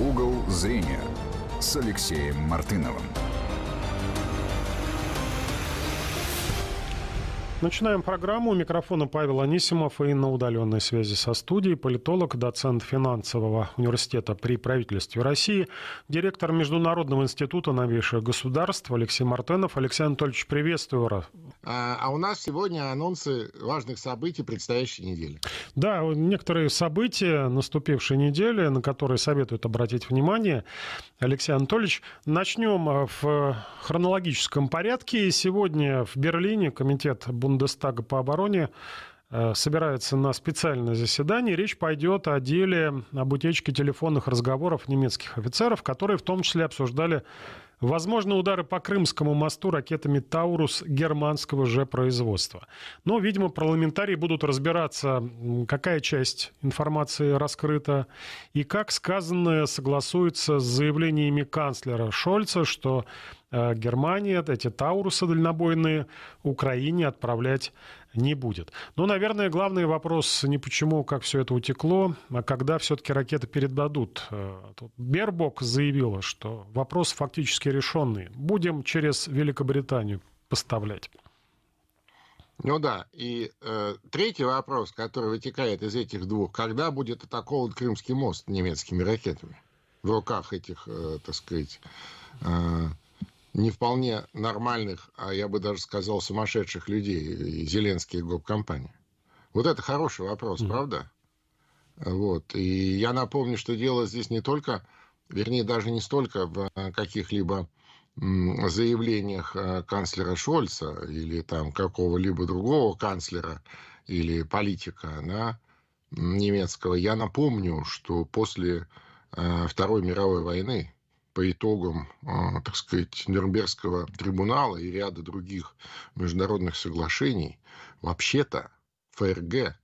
Угол зрения с Алексеем Мартыновым. Начинаем программу. У микрофона Павел Анисимов и на удаленной связи со студией политолог, доцент финансового университета при правительстве России, директор Международного института новейших государств Алексей Мартенов. Алексей Анатольевич, приветствую вас. А, а, у нас сегодня анонсы важных событий предстоящей недели. Да, некоторые события наступившей недели, на которые советуют обратить внимание. Алексей Анатольевич, начнем э, в хронологическом порядке. Сегодня в Берлине комитет Бундестага по обороне э, собирается на специальное заседание. Речь пойдет о деле об утечке телефонных разговоров немецких офицеров, которые в том числе обсуждали Возможно, удары по Крымскому мосту ракетами «Таурус» германского же производства. Но, видимо, парламентарии будут разбираться, какая часть информации раскрыта и как сказанное согласуется с заявлениями канцлера Шольца, что Э, Германии эти Таурусы дальнобойные Украине отправлять не будет. Но, ну, наверное, главный вопрос не почему, как все это утекло, а когда все-таки ракеты передадут. Э, тут Бербок заявила, что вопрос фактически решенный. Будем через Великобританию поставлять. Ну да, и э, третий вопрос, который вытекает из этих двух, когда будет атакован Крымский мост немецкими ракетами в руках этих, э, так сказать, э, не вполне нормальных, а я бы даже сказал сумасшедших людей Зеленский и гоп-компания? Вот это хороший вопрос, mm-hmm. правда? Вот. И я напомню, что дело здесь не только, вернее, даже не столько в а, каких-либо заявлениях а, канцлера Шольца или там какого-либо другого канцлера или политика да, немецкого. Я напомню, что после а, Второй мировой войны по итогам, а, так сказать, Нюрнбергского трибунала и ряда других международных соглашений, вообще-то ФРГ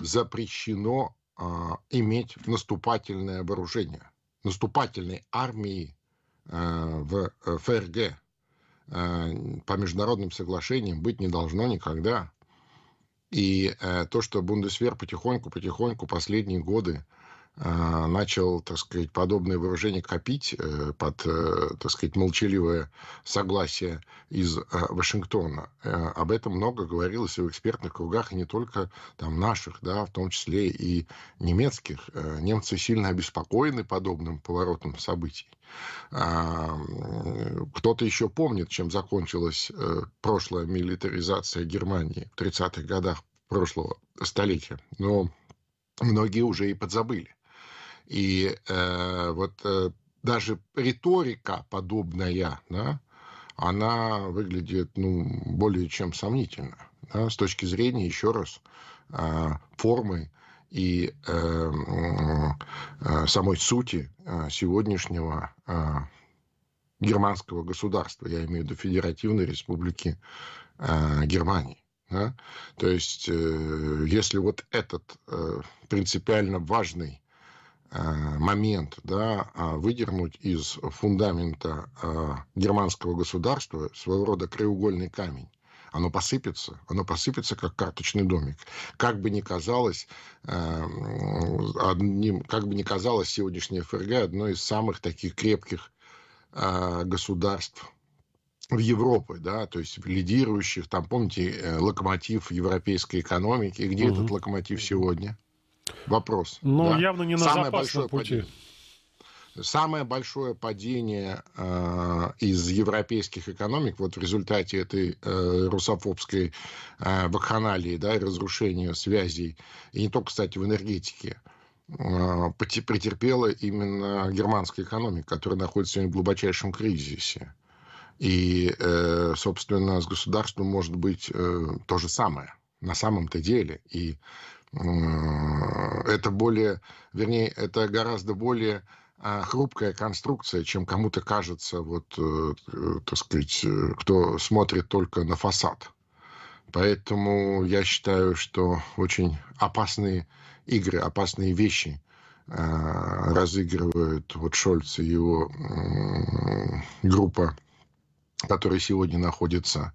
запрещено а, иметь наступательное вооружение, наступательной армии э, в э, ФРГ э, по международным соглашениям быть не должно никогда. И то, что Бундесвер потихоньку-потихоньку последние годы а, начал, так сказать, подобное выражение копить э, под, э, так сказать, молчаливое согласие из а, Вашингтона. Э, об этом много говорилось в экспертных кругах, и не только там наших, да, в том числе и немецких. Немцы сильно обеспокоены подобным поворотом событий. А, кто-то еще помнит, чем закончилась прошлая милитаризация Германии в 30-х годах прошлого столетия. Но многие уже и подзабыли. И э, вот э, даже риторика подобная, да, она выглядит ну, более чем сомнительно да, с точки зрения, еще раз, э, формы и э, э, самой сути э, сегодняшнего э, германского государства, я имею в виду Федеративной Республики э, Германии. Да? То есть, если вот этот принципиально важный Э, момент да, а, выдернуть из фундамента э, германского государства своего рода краеугольный камень. Оно посыпется, оно посыпется как карточный домик. Как бы ни казалось, э, одним, как бы ни казалось сегодняшняя ФРГ одной из самых таких крепких государств в Европе, да, то есть лидирующих, там, помните, локомотив европейской экономики, И где угу. этот локомотив сегодня? вопрос. Но да? явно не на Самое запасном пути. Падение. Самое большое падение э, из европейских экономик вот в результате этой э, русофобской э, вакханалии, да, и разрушения связей, и не только, кстати, в энергетике, э, претерпела именно германская экономика, которая находится сегодня в глубочайшем кризисе. И, э, собственно, с государством может быть э, то же самое на самом-то деле. И э, это более, вернее, это гораздо более а, хрупкая конструкция, чем кому-то кажется, вот, э, э, так сказать, э, кто смотрит только на фасад. Поэтому я считаю, что очень опасные игры, опасные вещи а, разыгрывают вот Шольц и его группа, которая сегодня находится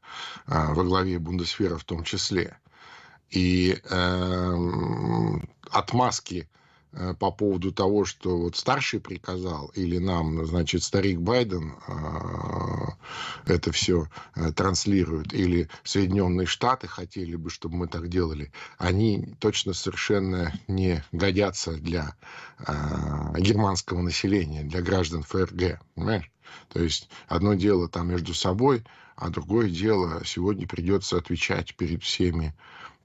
а, во главе Бундесфера в том числе. И эм, отмазки э, по поводу того, что вот старший приказал, или нам, значит, старик Байден э, это все э, транслирует, или Соединенные Штаты хотели бы, чтобы мы так делали, они точно совершенно не годятся для германского населения, для граждан ФРГ, понимаешь? То есть одно дело там между собой, а другое дело сегодня придется отвечать перед всеми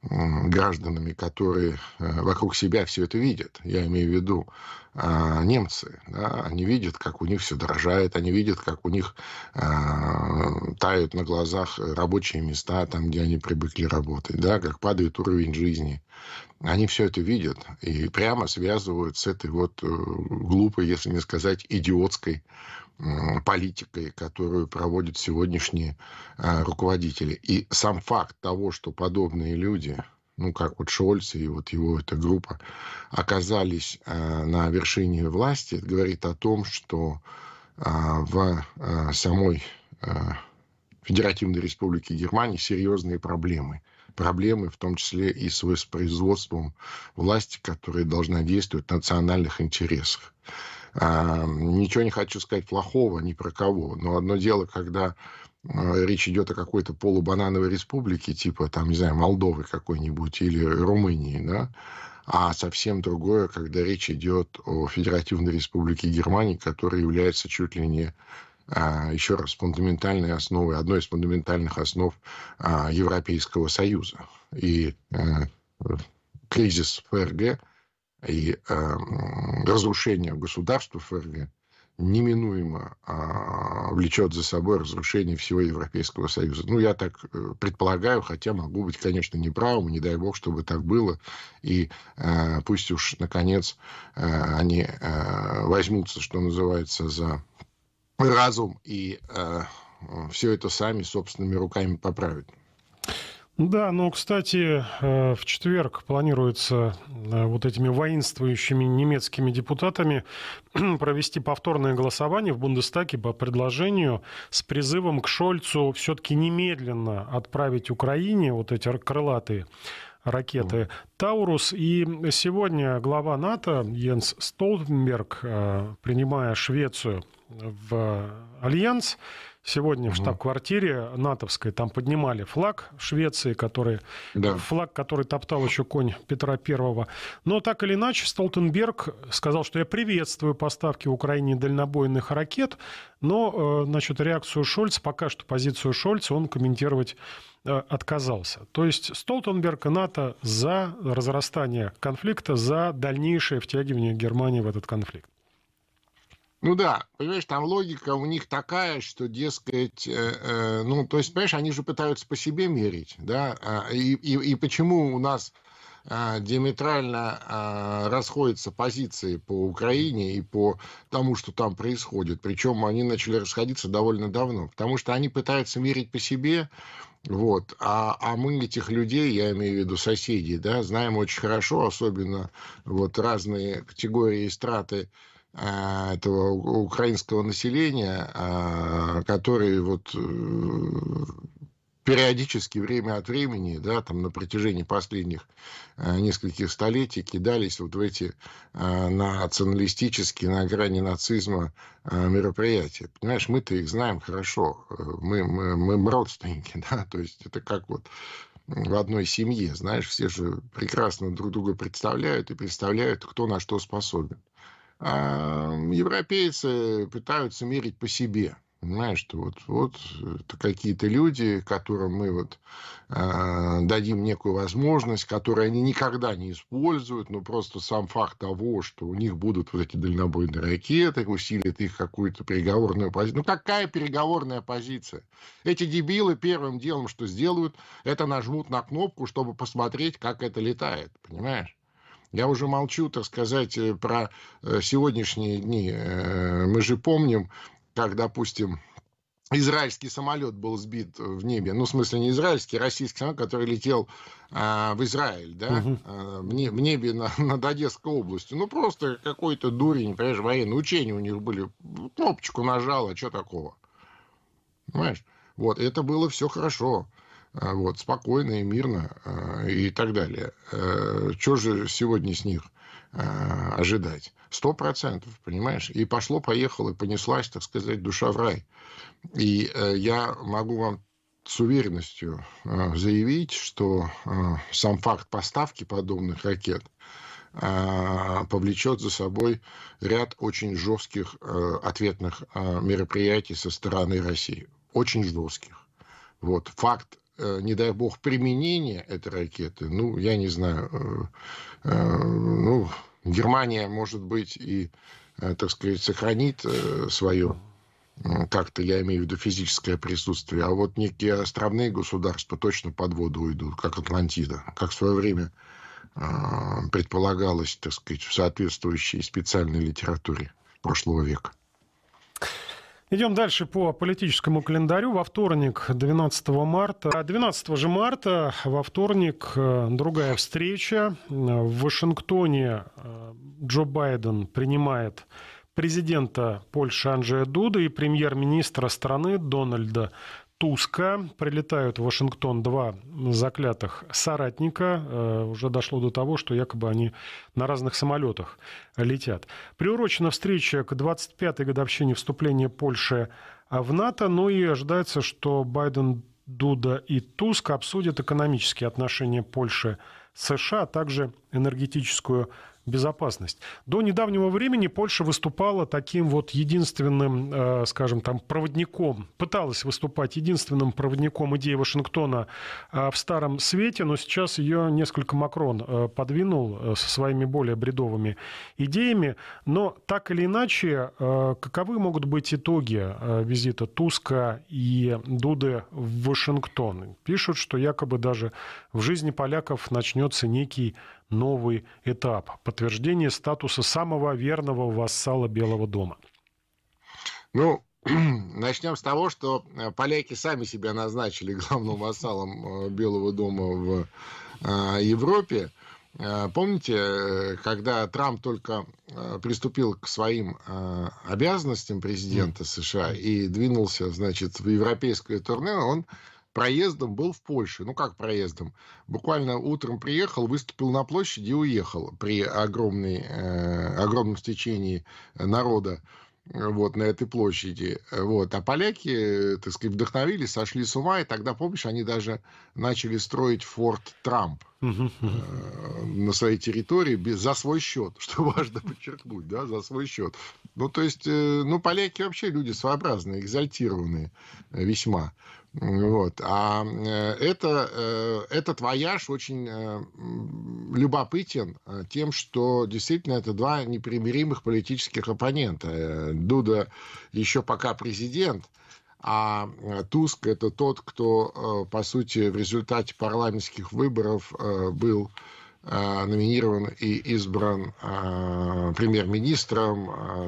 гражданами, которые э, вокруг себя все это видят. Я имею в виду а, немцы. Да, они видят, как у них все дорожает, они видят, как у них а, тают на глазах э, рабочие места, там, где они привыкли работать, да, как падает уровень жизни. Они все это видят и прямо связывают с этой вот э, глупой, если не сказать идиотской политикой, которую проводят сегодняшние э, руководители. И сам факт того, что подобные люди ну, как вот Шольц и вот его эта группа, оказались на вершине власти, говорит о том, что э, в самой Федеративной Республики Германии серьезные проблемы. Проблемы в том числе и с воспроизводством власти, которая должна действовать в национальных интересах. А, ничего не хочу сказать плохого ни про кого, но одно дело, когда а, речь идет о какой-то полубанановой республике, типа, там, не знаю, Молдовы какой-нибудь или Румынии, да, а совсем другое, когда речь идет о Федеративной Республике Германии, которая является чуть ли не а, еще раз, фундаментальной основой, одной из фундаментальных основ а, Европейского Союза. И э, кризис ФРГ и э, разрушение государства ФРГ неминуемо а, влечет за собой разрушение всего Европейского Союза. Ну, я так э, предполагаю, хотя могу быть, конечно, неправым, не дай бог, чтобы так было. И пусть уж, наконец, они возьмутся, что называется, за разум и э, все это сами собственными руками поправят. Да, но, кстати, э, в четверг планируется э, вот этими воинствующими немецкими депутатами провести повторное голосование в Бундестаге по предложению с призывом к Шольцу все-таки немедленно отправить Украине вот эти крылатые ракеты «Таурус». И сегодня глава НАТО Йенс Столтенберг, э, принимая Швецию, в Альянс. Сегодня в штаб-квартире натовской там поднимали флаг Швеции, который, да. флаг, который топтал еще конь Петра Первого. Но так или иначе Столтенберг сказал, что я приветствую поставки в Украине дальнобойных ракет, но э, значит, реакцию Шольца, пока что позицию Шольца он комментировать э, отказался. То есть Столтенберг и НАТО за разрастание конфликта, за дальнейшее втягивание Германии в этот конфликт. Ну да, понимаешь, там логика у них такая, что, дескать, э, э, ну, то есть, понимаешь, они же пытаются по себе мерить, да, а, и, и, и почему у нас э, диаметрально э, расходятся позиции по Украине и по тому, что там происходит, причем они начали расходиться довольно давно, потому что они пытаются мерить по себе, вот. А, а мы этих людей, я имею в виду соседей, да, знаем очень хорошо, особенно вот разные категории страты а, этого украинского населения, а, которые вот э, периодически, время от времени, да, там на протяжении последних э, нескольких столетий кидались вот в эти а, националистические, на грани нацизма мероприятия. Понимаешь, мы-то их знаем хорошо, э, мы, мы, мы родственники, да, то есть это как вот в одной семье, знаешь, все же прекрасно друг друга представляют и представляют, кто на что способен. А, европейцы пытаются мерить по себе. Понимаешь, что вот, вот э, какие-то люди, которым мы вот э, дадим некую возможность, которую они никогда не используют, но просто сам факт того, что у них будут вот эти дальнобойные ракеты, усилит их какую-то переговорную позицию. Ну какая переговорная позиция? Эти дебилы первым делом, что сделают, это нажмут на кнопку, чтобы посмотреть, как это летает, понимаешь? Я уже молчу, так сказать, э, про э, сегодняшние дни. Э, мы же помним, как, допустим, израильский самолет был сбит в небе. Ну, в смысле, не израильский, а российский самолет, который летел а, в Израиль, да, угу. в, небе на, над Одесской областью. Ну, просто какой-то дурень, понимаешь, военные учения у них были. Кнопочку нажал, а что такого? Понимаешь? Вот, это было все хорошо. А, вот, спокойно и мирно а, и так далее. Э, что же сегодня с них а, ожидать? Сто процентов, понимаешь? И пошло, поехало, и понеслась, так сказать, душа в рай. И э, я могу вам с уверенностью заявить, что сам факт поставки подобных ракет повлечет за собой ряд очень жестких э, ответных мероприятий со стороны России. Очень жестких. Вот факт Э, не дай бог, применение этой ракеты, ну, я не знаю, э, э, ну, Германия, может быть, и, так сказать, сохранит свое как-то, я имею в виду физическое присутствие, а вот некие островные государства точно под воду уйдут, как Атлантида, как в свое время предполагалось, так сказать, в соответствующей специальной литературе прошлого века. Идем дальше по политическому календарю. Во вторник, 12 марта, 12 а, же марта, во вторник э, другая встреча. В Вашингтоне э, Джо Байден принимает президента Польши Анджея Дуда и премьер-министра страны Дональда Туска. Прилетают в Вашингтон два заклятых соратника. Э, уже дошло до того, что якобы они на разных самолетах летят. Приурочена встреча к 25-й годовщине вступления Польши в НАТО. Ну и ожидается, что Байден, Дуда и Туск обсудят экономические отношения Польши США, а также энергетическую безопасность. До недавнего времени Польша выступала таким вот единственным, э, скажем там, проводником, пыталась выступать единственным проводником идеи Вашингтона э, в старом свете, но сейчас ее несколько Макрон э, подвинул со своими более бредовыми идеями. Но так или иначе, каковы могут быть итоги визита Туска и Дуды в Вашингтон? Пишут, что якобы даже в жизни поляков начнется некий новый этап – подтверждение статуса самого верного вассала Белого дома? Ну, начнем с того, что э, поляки сами себя назначили главным вассалом э, Белого дома в э, Европе. Помните, когда Трамп только приступил к своим обязанностям президента США и двинулся, значит, в европейское турне, он проездом был в Польше. Ну, как проездом? Буквально утром приехал, выступил на площади и уехал при огромной, э, огромном стечении народа э, вот, на этой площади. Вот. А поляки, э, так сказать, вдохновились, сошли с ума, и тогда, помнишь, они даже начали строить форт Трамп. Э, на своей территории без, за свой счет, что важно подчеркнуть, да, за свой счет. Ну, то есть, э, ну, поляки вообще люди своеобразные, экзальтированные э, весьма. Вот. А э, это, э, этот вояж очень любопытен тем, что действительно это два непримиримых политических оппонента. Дуда еще пока президент, а э, Туск это тот, кто, э, по сути, в результате парламентских выборов э, был номинирован и избран премьер-министром,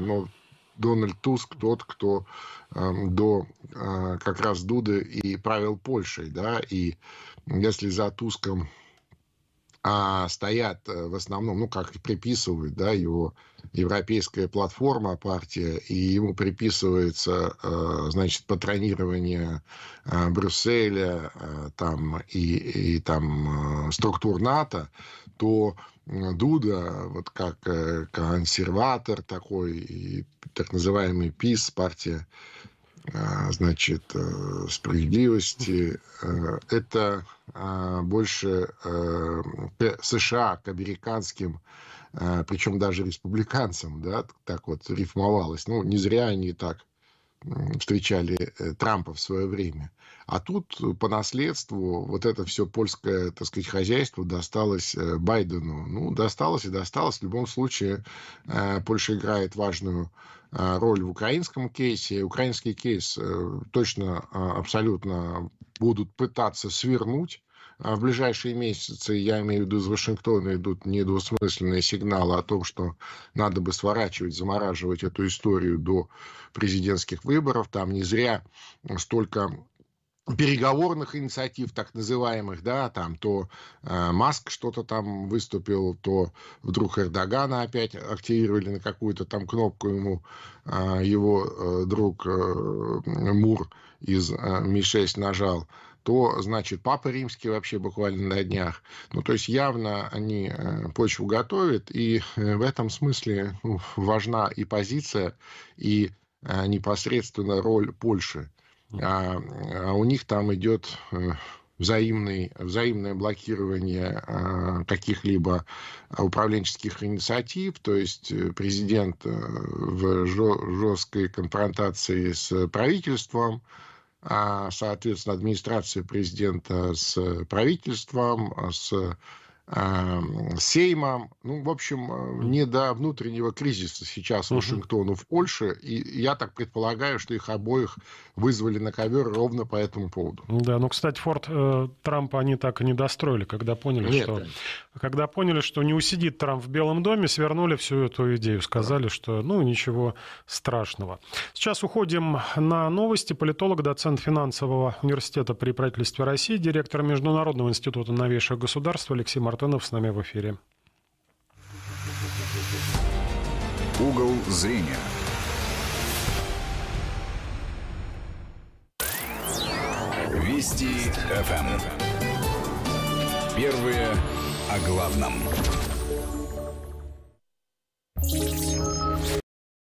но Дональд Туск тот, кто эм, до как раз Дуды и правил Польшей, да, и если за Туском а стоят э, в основном, ну, как приписывают, да, его европейская платформа, партия, и ему приписывается, э, значит, патронирование э, Брюсселя там, и, и там структур НАТО, то Дуда, вот как консерватор такой, и так называемый ПИС, партия а, значит, э, справедливости. Э, это э, больше к США, к американским, причем даже республиканцам, да, так вот рифмовалось. Ну, не зря они так встречали э, Трампа в свое время. А тут э, по наследству вот это все польское, так сказать, хозяйство досталось э, Байдену. Ну, досталось и досталось. В любом случае, Польша играет важную роль в украинском кейсе. Украинский кейс точно а, абсолютно будут пытаться свернуть а в ближайшие месяцы, я имею в виду из Вашингтона, идут недвусмысленные сигналы о том, что надо бы сворачивать, замораживать эту историю до президентских выборов. Там не зря столько переговорных инициатив, так называемых, да, там то э, Маск что-то там выступил, то вдруг Эрдогана опять активировали на какую-то там кнопку ему э, его э, друг э, Мур из э, Ми-6 нажал то, значит, Папа Римский вообще буквально на днях. Ну, то есть явно они э, почву готовят, и э, в этом смысле ну, важна и позиция, и э, непосредственно роль Польши. А, а у них там идет взаимный, взаимное блокирование э, каких-либо управленческих инициатив, то есть президент в жесткой конфронтации с правительством, а, соответственно, администрация президента с правительством, с Эм, Сейма. Ну, в общем, э, не до внутреннего кризиса сейчас Вашингтону в Польше. И я так предполагаю, что их обоих вызвали на ковер ровно по этому поводу. Да, ну, кстати, Форд э, Трампа они так и не достроили, когда поняли, Нет, что... Да. Когда поняли, что не усидит Трамп в Белом доме, свернули всю эту идею. Сказали, да. что, ну, ничего страшного. Сейчас уходим на новости. Политолог, доцент финансового университета при правительстве России, директор Международного института новейших государств Алексей Мартынов Платонов с нами в эфире. Угол зрения. Вести ФМ. Эм. Первые о главном.